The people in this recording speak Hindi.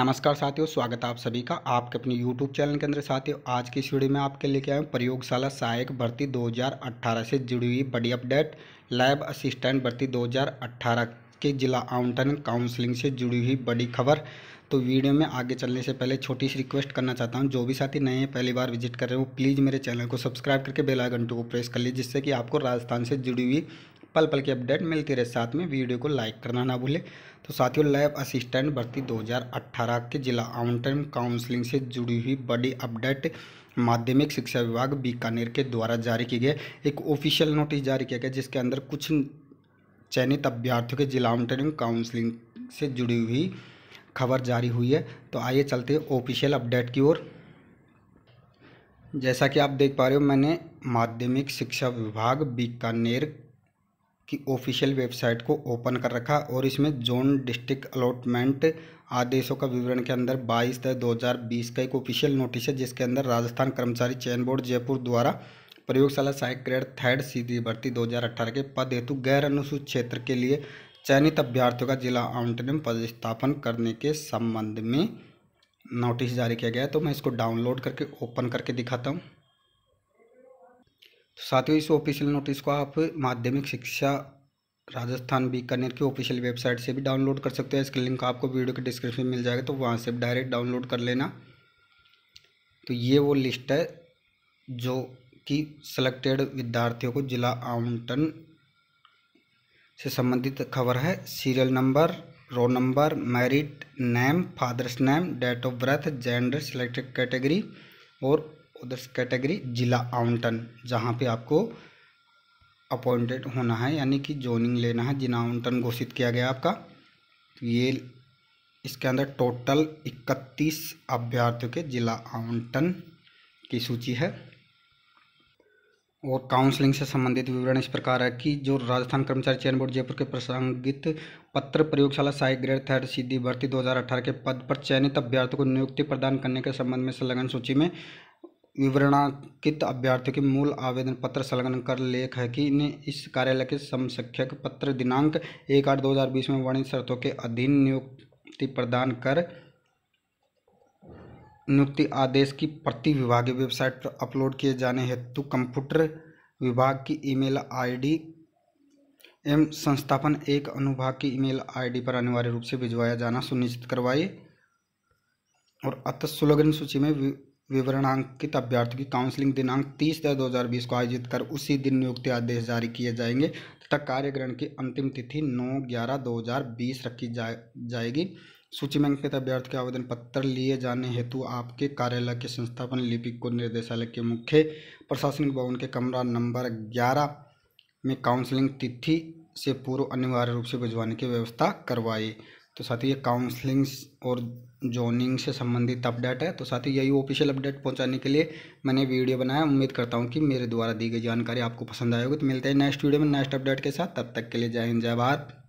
नमस्कार साथियों स्वागत है आप सभी का आपके अपने YouTube चैनल के अंदर साथियों आज की इस वीडियो में आपके लेके आए प्रयोगशाला सहायक भर्ती 2018 से जुड़ी हुई बड़ी अपडेट लैब असिस्टेंट भर्ती 2018 के जिला आउंटन काउंसलिंग से जुड़ी हुई बड़ी खबर तो वीडियो में आगे चलने से पहले छोटी सी रिक्वेस्ट करना चाहता हूँ जो भी साथी नए हैं पहली बार विजिट कर रहे हो प्लीज़ मेरे चैनल को सब्सक्राइब करके बेलाइकन टू को प्रेस कर लीजिए जिससे कि आपको राजस्थान से जुड़ी हुई पल पल की अपडेट मिलती रहे साथ में वीडियो को लाइक करना ना भूले तो साथियों लैब असिस्टेंट भर्ती 2018 के जिला आउंटन काउंसलिंग से जुड़ी हुई बड़ी अपडेट माध्यमिक शिक्षा विभाग बीकानेर के द्वारा जारी की गई एक ऑफिशियल नोटिस जारी किया गया जिसके अंदर कुछ चयनित अभ्यर्थियों के जिला आउंटन काउंसलिंग से जुड़ी हुई खबर जारी हुई है तो आइए चलते ऑफिशियल अपडेट की ओर जैसा कि आप देख पा रहे हो मैंने माध्यमिक शिक्षा विभाग बीकानेर की ऑफिशियल वेबसाइट को ओपन कर रखा और इसमें जोन डिस्ट्रिक्ट अलॉटमेंट आदेशों का विवरण के अंदर 22 दस 2020 का एक ऑफिशियल नोटिस है जिसके अंदर राजस्थान कर्मचारी चयन बोर्ड जयपुर द्वारा प्रयोगशाला सहायक ग्रेड थर्ड सीधी भर्ती 2018 के पद हेतु गैर अनुसूचित क्षेत्र के लिए चयनित अभ्यर्थियों का जिला आवंटन में पदस्थापन करने के संबंध में नोटिस जारी किया गया है तो मैं इसको डाउनलोड करके ओपन करके दिखाता हूँ तो ही इस ऑफिशियल नोटिस को आप माध्यमिक शिक्षा राजस्थान बीकानेर की ऑफिशियल वेबसाइट से भी डाउनलोड कर सकते हैं इसका लिंक आपको वीडियो के डिस्क्रिप्शन में मिल जाएगा तो वहाँ से डायरेक्ट डाउनलोड कर लेना तो ये वो लिस्ट है जो कि सेलेक्टेड विद्यार्थियों को जिला आवंटन से संबंधित खबर है serial number roll number merit name father's name date of birth gender selected category और उधर कैटेगरी जिला आवंटन जहाँ पे आपको अपॉइंटेड होना है यानी कि जोनिंग लेना है जिला आवंटन घोषित किया गया आपका तो ये इसके अंदर टोटल इकतीस अभ्यर्थियों के जिला आवंटन की सूची है और काउंसलिंग से संबंधित विवरण इस प्रकार है कि जो राजस्थान कर्मचारी चयन बोर्ड जयपुर के प्रसंगित पत्र प्रयोगशाला सहायक ग्रेड थर्ड सीधी भर्ती 2018 के पद पर चयनित अभ्यर्थियों को नियुक्ति प्रदान करने के संबंध में संलग्न सूची में विवरणांकित अभ्यर्थियों के मूल आवेदन पत्र संलग्न कर लेख है कि इन्हें इस कार्यालय के समसख्यक पत्र दिनांक एक आठ दो हज़ार बीस में वर्णित शर्तों के अधीन नियुक्ति प्रदान कर नियुक्ति आदेश की प्रति विभागीय वेबसाइट पर अपलोड किए जाने हेतु कंप्यूटर विभाग की ईमेल आईडी एवं संस्थापन एक अनुभाग की ईमेल आईडी पर अनिवार्य रूप से भिजवाया जाना सुनिश्चित करवाई और अत सुलग्न सूची में विवरणांकित अभ्यर्थियों की काउंसलिंग दिनांक 30 दस बीस को आयोजित कर उसी दिन नियुक्ति आदेश जारी किए जाएंगे तथा कार्यग्रहण की अंतिम तिथि 9 ग्यारह बीस रखी जा, जाएगी सूची में अंकित अभ्यर्थी के आवेदन पत्र लिए जाने हेतु आपके कार्यालय के संस्थापन लिपिक को निर्देशालय के मुख्य प्रशासनिक भवन के कमरा नंबर ग्यारह में काउंसलिंग तिथि से पूर्व अनिवार्य रूप से भिजवाने की व्यवस्था करवाई तो साथ ही ये काउंसलिंग्स और जोनिंग से संबंधित अपडेट है तो साथ ही यही ऑफिशियल अपडेट पहुंचाने के लिए मैंने वीडियो बनाया उम्मीद करता हूँ कि मेरे द्वारा दी गई जानकारी आपको पसंद आएगी तो मिलते हैं नेक्स्ट वीडियो में नेक्स्ट अपडेट के साथ तब तक के लिए जय हिंद जय भारत